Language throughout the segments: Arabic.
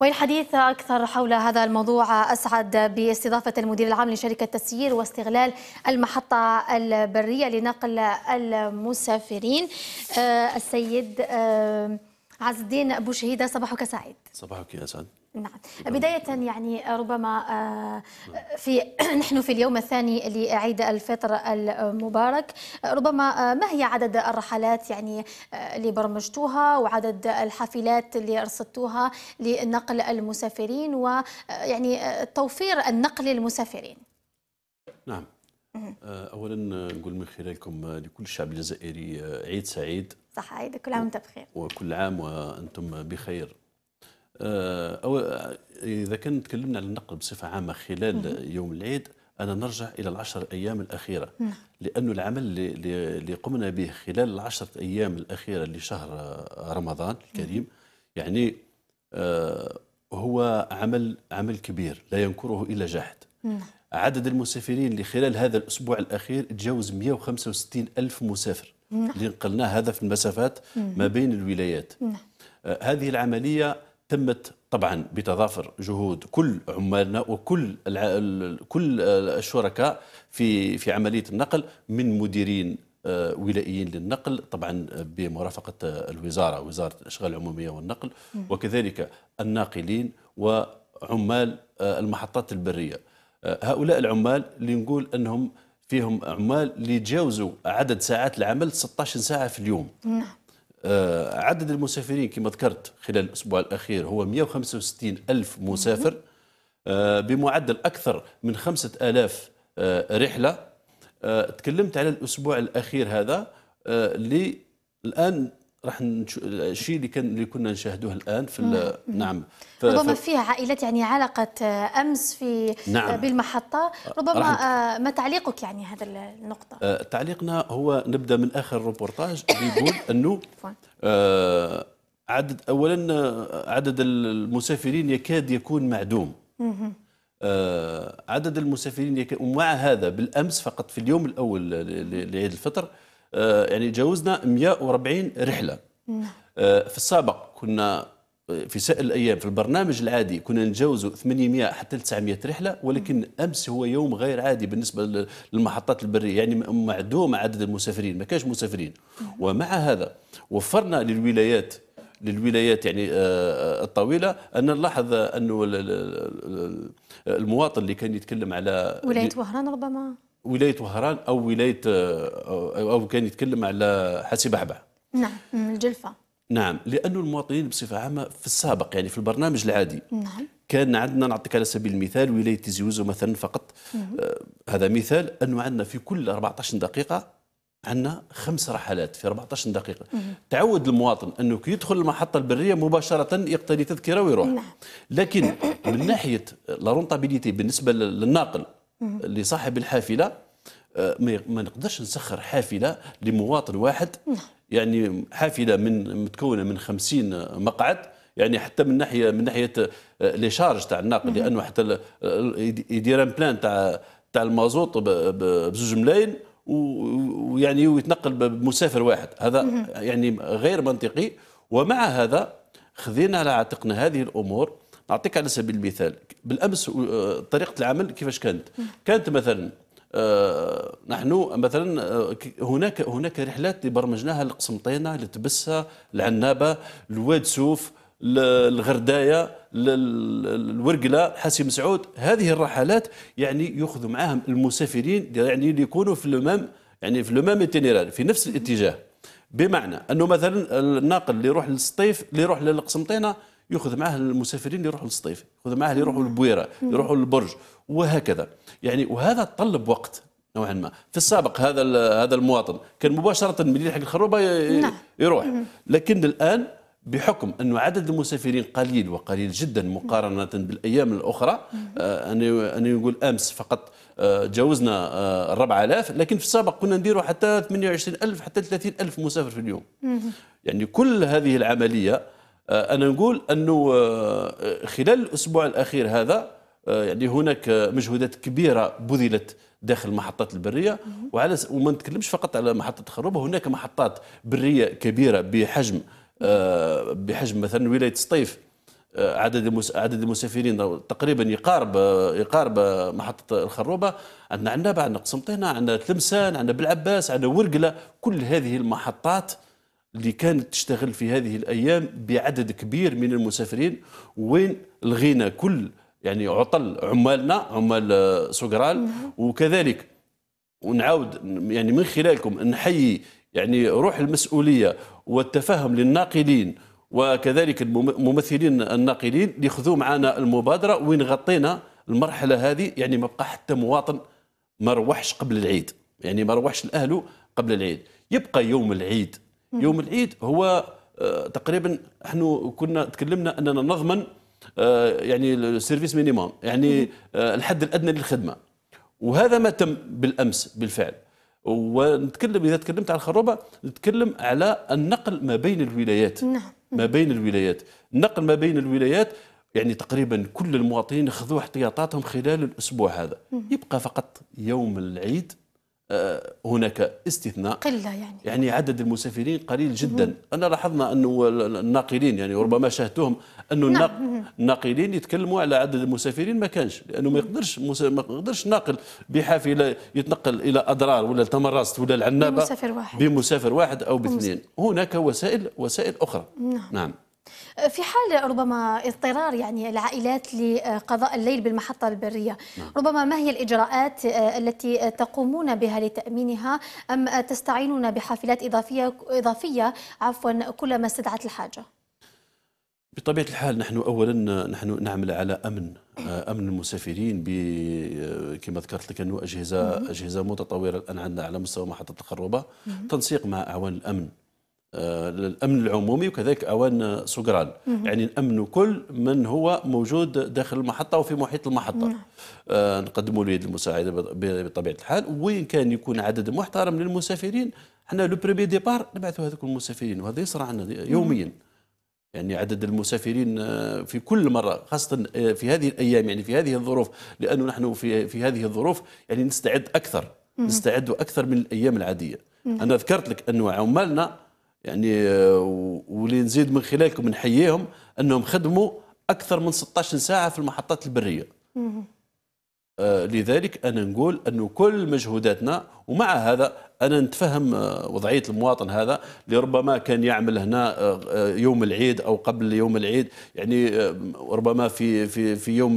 والحديث أكثر حول هذا الموضوع أسعد باستضافة المدير العام لشركة تسيير واستغلال المحطة البرية لنقل المسافرين آه، السيد آه، عز الدين أبو شهيدة صباحك سعيد صباحك يا سعد نعم بداية يعني آه، ربما آه، نعم. في نحن في اليوم الثاني لعيد الفطر المبارك آه، ربما ما هي عدد الرحلات يعني اللي برمجتوها وعدد الحافلات اللي رصدتوها لنقل المسافرين ويعني توفير النقل للمسافرين نعم أولا نقول من خلالكم لكل الشعب الجزائري عيد سعيد صح عيد كل عام وانت بخير وكل عام وانتم بخير آه، أو إذا كان تكلمنا على النقل بصفة عامة خلال يوم العيد أنا نرجع إلى العشر أيام الأخيرة نعم. لانه العمل اللي قمنا به خلال العشرة أيام الأخيرة لشهر رمضان الكريم يعني آه، هو عمل عمل كبير لا ينكره إلا جاحد نعم. عدد المسافرين اللي خلال هذا الأسبوع الأخير تجاوز 165 ألف مسافر نعم. اللي نقلناه هذا في المسافات ما بين الولايات نعم. آه، هذه العملية تمت طبعا بتضافر جهود كل عمالنا وكل كل الشركاء في في عمليه النقل من مديرين آه، ولائيين للنقل طبعا بمرافقه الوزاره وزاره الاشغال العموميه والنقل وكذلك الناقلين وعمال آه، المحطات البريه هؤلاء العمال اللي نقول انهم فيهم عمال اللي تجاوزوا عدد ساعات العمل 16 ساعه في اليوم نعم آه، عدد المسافرين كما ذكرت خلال الاسبوع الاخير هو 165 الف مسافر آه، بمعدل اكثر من 5000 آه، رحله تكلمت على الاسبوع الاخير هذا اللي الان راح نشو... الشيء اللي كان اللي كنا نشاهدوه الان في ال... نعم ف... ربما ف... فيها عائلات يعني علقت آه، امس في نعم. آه، بالمحطه ربما رح... آه، ما تعليقك يعني هذا النقطه تعليقنا هو نبدا من اخر ريبورتاج بيقول يقول انه عدد اولا عدد المسافرين يكاد يكون معدوم عدد المسافرين يك... ومع هذا بالامس فقط في اليوم الاول لعيد الفطر آه، يعني جاوزنا 140 رحله نعم. آه، في السابق كنا آه، في سائر الايام في البرنامج العادي كنا نتجاوز 800 حتى 900 رحله ولكن امس هو يوم غير عادي بالنسبه للمحطات البريه يعني معدوم عدد المسافرين ما كانش مسافرين نعم. ومع هذا وفرنا للولايات للولايات يعني الطويله ان نلاحظ انه المواطن اللي كان يتكلم على ولايه وهران ربما ولايه وهران او ولايه او كان يتكلم على حاسي بعبع نعم الجلفه نعم لانه المواطنين بصفة عامة في السابق يعني في البرنامج العادي نعم. كان عندنا نعطيك على سبيل المثال ولاية تيزيوزو مثلا فقط آه هذا مثال أنه عندنا في كل 14 دقيقة عندنا خمس رحلات في 14 دقيقة مم. تعود المواطن أنه كي يدخل المحطة البرية مباشرة يقتني تذكرة ويروح نعم. لكن من ناحية لا رونتابيليتي بالنسبة للناقل لصاحب الحافله آه، ما نقدرش نسخر حافله لمواطن واحد نعم. يعني حافله من متكونه من 50 مقعد يعني حتى من ناحيه من ناحيه آه، لي شارج تاع الناقل لانه حتى يدير بلان تاع تاع المازوط بزوج ملايين ويعني ويتنقل بمسافر واحد هذا يعني غير منطقي ومع هذا خذينا على عاتقنا هذه الامور نعطيك على سبيل المثال بالامس آه، طريقه العمل كيفاش كانت كانت مثلا آه، نحن مثلا آه، هناك هناك رحلات اللي برمجناها لقسنطينه لتبسه لعنابه لواد سوف الغردايه الورقله حاسم سعود هذه الرحلات يعني ياخذوا معاهم المسافرين يعني اللي يكونوا في المام يعني في المام اتينيرار في نفس الاتجاه بمعنى انه مثلا الناقل اللي يروح للسطيف اللي يروح للقسنطينه ياخذ معاه المسافرين اللي يروحوا للصيف ياخذ معاه اللي يروحوا للبويره يروحوا للبرج وهكذا يعني وهذا تطلب وقت نوعا ما في السابق هذا هذا المواطن كان مباشره من يلحق الخروبه نعم. يروح لكن الان بحكم انه عدد المسافرين قليل وقليل جدا مقارنة بالأيام الأخرى آه أنا نقول أمس فقط آه، جاوزنا 4000 آه، لكن في السابق كنا نديروا حتى 28000 حتى 30000 مسافر في اليوم يعني كل هذه العملية آه، انا نقول انه آه، آه، خلال الاسبوع الاخير هذا يعني هناك مجهودات كبيره بذلت داخل المحطات البريه وعلى وما نتكلمش فقط على محطه خروبه هناك محطات بريه كبيره بحجم بحجم مثلا ولايه سطيف عدد عدد المسافرين تقريبا يقارب يقارب محطه الخروبه عندنا عنابه عندنا قسنطينه عندنا تلمسان عندنا بالعباس عندنا ورقله كل هذه المحطات اللي كانت تشتغل في هذه الايام بعدد كبير من المسافرين وين لغينا كل يعني عطل عمالنا عمال آه، سوغرال وكذلك ونعاود يعني من خلالكم نحيي يعني روح المسؤوليه والتفهم للناقلين وكذلك الممثلين الناقلين اللي خذوا معنا المبادره وين غطينا المرحله هذه يعني ما بقى حتى مواطن ما روحش قبل العيد يعني ما روحش لاهله قبل العيد يبقى يوم العيد يوم العيد هو آه، تقريبا احنا كنا تكلمنا اننا نضمن آه، يعني السيرفيس مينيموم يعني آه، الحد الادنى للخدمه وهذا ما تم بالامس بالفعل ونتكلم اذا تكلمت على الخروبه نتكلم على النقل ما بين الولايات نعم, نعم. ما بين الولايات النقل ما بين الولايات يعني تقريبا كل المواطنين اخذوا احتياطاتهم خلال الاسبوع هذا يبقى فقط يوم العيد آه، هناك استثناء قلة يعني يعني عدد المسافرين قليل جدا أنا لاحظنا أنه الناقلين يعني ربما شاهدتهم أنه نعم. الناقلين يتكلموا على عدد المسافرين ما كانش لأنه ما يقدرش ما يقدرش ناقل بحافلة يتنقل إلى أضرار ولا تمرست ولا العنابة بمسافر واحد بمسافر واحد أو باثنين هناك وسائل وسائل أخرى نعم, نعم. في حال ربما اضطرار يعني العائلات لقضاء الليل بالمحطة البرية نعم. ربما ما هي الإجراءات التي تقومون بها لتأمينها أم تستعينون بحافلات إضافية, إضافية عفوا كلما استدعت الحاجة بطبيعة الحال نحن أولا نحن نعمل على أمن امن المسافرين ب كما ذكرت لك انه اجهزه اجهزه متطوره الان عندنا على مستوى محطه القربه تنسيق مع اعوان الامن للامن العمومي وكذلك اوان سكران يعني نامنوا كل من هو موجود داخل المحطه وفي محيط المحطه نعم. آه، نقدموا له يد المساعده بطبيعه الحال وين كان يكون عدد محترم للمسافرين حنا لو بريمي ديبار نبعثوا هذوك المسافرين وهذا يصرى عندنا يوميا يعني عدد المسافرين آه، في كل مرة خاصة آه، في هذه الأيام يعني في هذه الظروف لأنه نحن في, في هذه الظروف يعني نستعد أكثر نستعد أكثر من الأيام العادية أنا ذكرت لك أنه عمالنا يعني آه، واللي نزيد من خلالكم نحييهم انهم خدموا اكثر من 16 ساعه في المحطات البريه آه، لذلك انا نقول انه كل مجهوداتنا ومع هذا انا نتفهم آه، وضعيه المواطن هذا اللي ربما كان يعمل هنا يوم العيد او قبل يوم العيد يعني ربما في في في يوم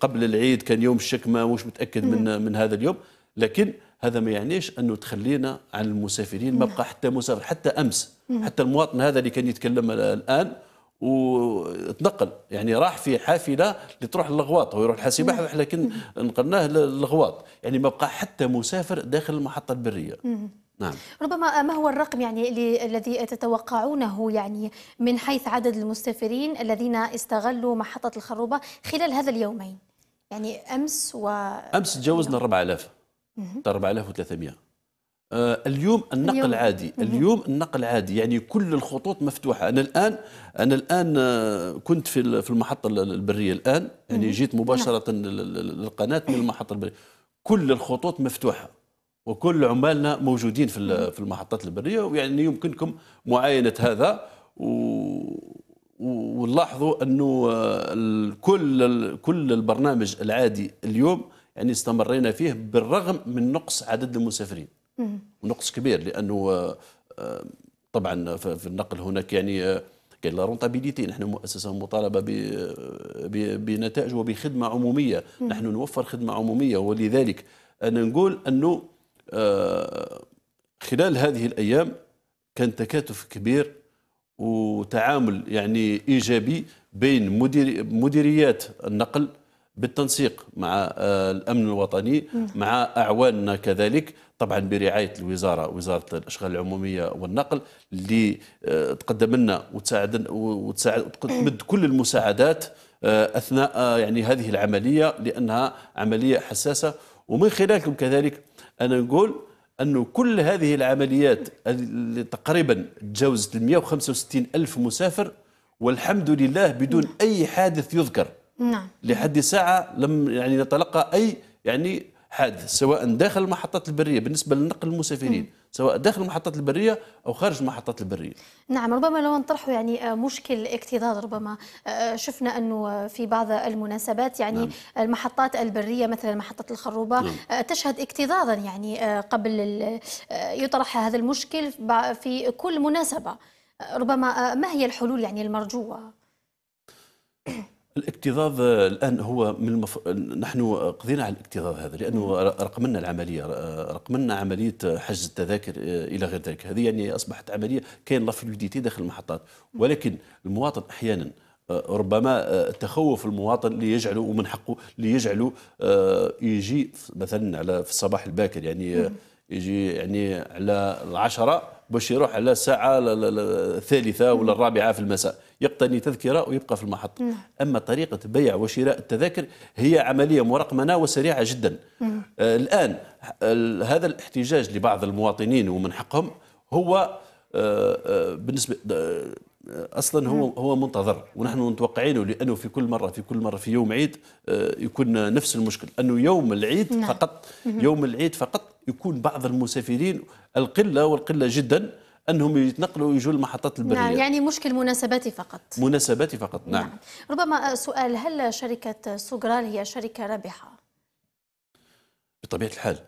قبل العيد كان يوم الشكمه مش متاكد من من هذا اليوم لكن هذا ما يعنيش انه تخلينا عن المسافرين ما نعم. بقى حتى مسافر حتى امس نعم. حتى المواطن هذا اللي كان يتكلم الان وتنقل يعني راح في حافله لتروح للغواط هو يروح الحاسبه نعم. لكن نقلناه للغواط يعني ما بقى حتى مسافر داخل المحطه البريه نعم. ربما ما هو الرقم يعني الذي تتوقعونه يعني من حيث عدد المسافرين الذين استغلوا محطة الخروبة خلال هذا اليومين يعني أمس و أمس تجاوزنا 4000 4300 آه اليوم النقل اليوم. عادي اليوم النقل عادي يعني كل الخطوط مفتوحه انا الان انا الان آه، كنت في في المحطه البريه الان يعني جيت مباشره نعم. للقناه من المحطه البريه كل الخطوط مفتوحه وكل عمالنا موجودين في في المحطات البريه ويعني يمكنكم معاينه هذا و ونلاحظوا انه آه، كل كل البرنامج العادي اليوم يعني استمرينا فيه بالرغم من نقص عدد المسافرين ونقص كبير لانه آه، آه، طبعا في النقل هناك يعني كاين آه، لا رونتابيليتي نحن مؤسسه مطالبه بنتائج وبخدمه عموميه نحن نوفر خدمه عموميه ولذلك انا نقول انه خلال هذه الايام كان تكاتف كبير وتعامل يعني ايجابي بين مدير مديريات النقل بالتنسيق مع آه، الامن الوطني مع اعواننا كذلك طبعا برعايه الوزاره وزاره الاشغال العموميه والنقل اللي آه، تقدم لنا وتساعد وتساعد كل المساعدات آه، اثناء يعني هذه العمليه لانها عمليه حساسه ومن خلالكم كذلك انا نقول انه كل هذه العمليات اللي تقريبا تجاوزت ال 165 الف مسافر والحمد لله بدون اي حادث يذكر نعم لحد ساعه لم يعني نتلقى اي يعني حادث سواء داخل المحطات البريه بالنسبه لنقل المسافرين م. سواء داخل المحطات البريه او خارج المحطات البريه. نعم ربما لو نطرحوا يعني آه، مشكل اكتظاظ ربما آه، آه، شفنا انه في بعض المناسبات يعني نعم. المحطات البريه مثلا محطه الخروبه نعم. تشهد اكتظاظا يعني قبل يطرح هذا المشكل في كل مناسبه ربما ما هي الحلول يعني المرجوه؟ الاكتظاظ آه، الان هو من المف... نحن قضينا على الاكتظاظ هذا لانه رقمنا العمليه رقمنا عمليه حجز التذاكر آه، الى غير ذلك هذه يعني اصبحت عمليه كاين لا فلويديتي داخل المحطات ولكن المواطن احيانا آه، ربما تخوف المواطن ليجعله ومن حقه ليجعله يجي مثلا على في الصباح الباكر يعني يجي يعني على العشرة باش يروح على الساعة الثالثة ولا الرابعة في المساء يقتني تذكرة ويبقى في المحطة مم. نعم. أما طريقة بيع وشراء التذاكر هي عملية مرقمنة وسريعة جدا نعم. آه الآن هذا الاحتجاج لبعض المواطنين ومن حقهم هو آه, آه، بالنسبة آه، اصلا هو نعم. هو منتظر ونحن متوقعينه لانه في كل مره في كل مره في يوم عيد آه، يكون نفس المشكل انه يوم العيد نعم. فقط يوم العيد فقط يكون بعض المسافرين القله والقله جدا انهم يتنقلوا ويجوا المحطات نعم، البريه نعم يعني مشكل مناسباتي فقط مناسباتي فقط نعم, نعم. ربما آه، سؤال هل شركه سوغرال هي شركه رابحه بطبيعه الحال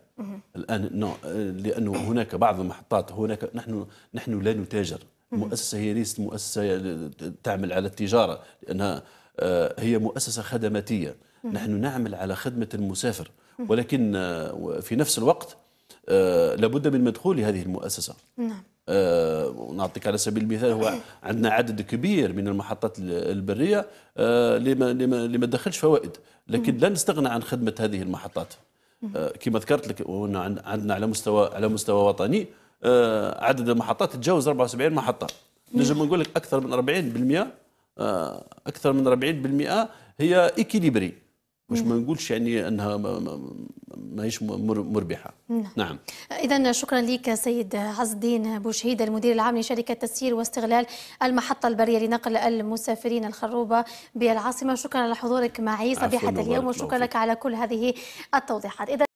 الان آه، لانه هناك بعض المحطات هناك نحن نحن لا نتاجر مؤسسه هي ليست مؤسسه تعمل على التجاره لانها آه، هي مؤسسه خدماتيه نحن نعمل على خدمه المسافر ولكن آه، في نفس الوقت آه، لابد من مدخول هذه المؤسسه نعم ونعطيك على سبيل المثال هو عندنا عدد كبير من المحطات البريه اللي ما لما تدخلش فوائد لكن لا نستغنى عن خدمه هذه المحطات كما ذكرت لك عندنا على مستوى على مستوى وطني آه، عدد المحطات تتجاوز 74 محطه نجم نقول لك اكثر من 40% آه، اكثر من 40% هي ايكيليبري مش ما نقولش يعني انها ماهيش مربحه نعم, نعم. اذا شكرا لك سيد عز الدين بوشهيد المدير العام لشركه تسيير واستغلال المحطه البريه لنقل المسافرين الخروبه بالعاصمه شكرا لحضورك معي صبيحه اليوم وشكرا لك على كل هذه التوضيحات إذا